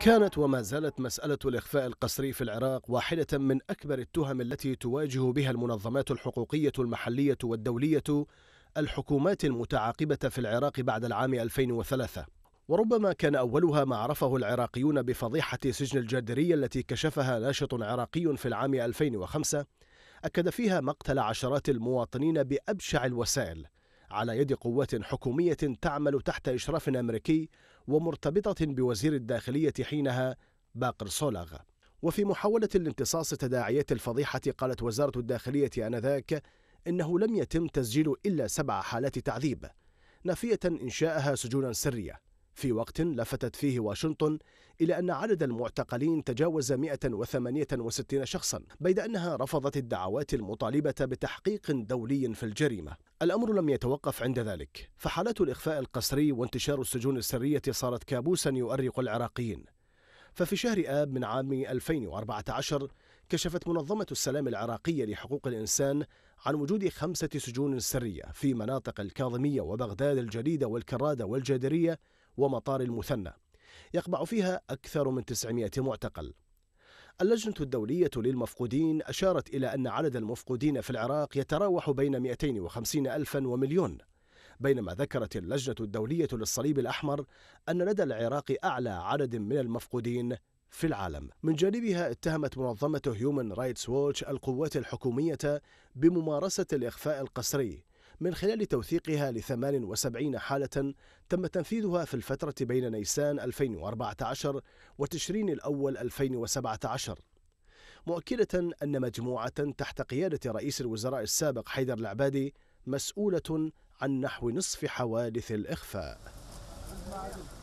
كانت وما زالت مسألة الإخفاء القسري في العراق واحدة من أكبر التهم التي تواجه بها المنظمات الحقوقية المحلية والدولية الحكومات المتعاقبة في العراق بعد العام 2003 وربما كان أولها ما عرفه العراقيون بفضيحة سجن الجادرية التي كشفها ناشط عراقي في العام 2005 أكد فيها مقتل عشرات المواطنين بأبشع الوسائل على يد قوات حكومية تعمل تحت إشراف أمريكي ومرتبطة بوزير الداخلية حينها باقر صولغ وفي محاولة لامتصاص تداعيات الفضيحة قالت وزارة الداخلية آنذاك إنه لم يتم تسجيل إلا سبع حالات تعذيب نافية إنشاءها سجونا سرية في وقت لفتت فيه واشنطن إلى أن عدد المعتقلين تجاوز 168 شخصا بيد أنها رفضت الدعوات المطالبة بتحقيق دولي في الجريمة الأمر لم يتوقف عند ذلك فحالات الإخفاء القسري وانتشار السجون السرية صارت كابوسا يؤرق العراقيين ففي شهر آب من عام 2014 كشفت منظمة السلام العراقية لحقوق الإنسان عن وجود خمسة سجون سرية في مناطق الكاظمية وبغداد الجديدة والكرادة والجادرية ومطار المثنى يقبع فيها أكثر من 900 معتقل اللجنة الدولية للمفقودين أشارت إلى أن عدد المفقودين في العراق يتراوح بين 250 ألفا ومليون بينما ذكرت اللجنة الدولية للصليب الأحمر أن لدى العراق أعلى عدد من المفقودين في العالم من جانبها اتهمت منظمة هيومن رايتس ووتش القوات الحكومية بممارسة الإخفاء القسري من خلال توثيقها ل 78 حالة تم تنفيذها في الفترة بين نيسان 2014 وتشرين الأول 2017 مؤكدة أن مجموعة تحت قيادة رئيس الوزراء السابق حيدر العبادي مسؤولة عن نحو نصف حوادث الإخفاء